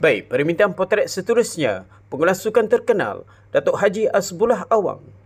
Baik, permintaan potret seterusnya, pengulas sukan terkenal, Datuk Haji Asbullah Awang.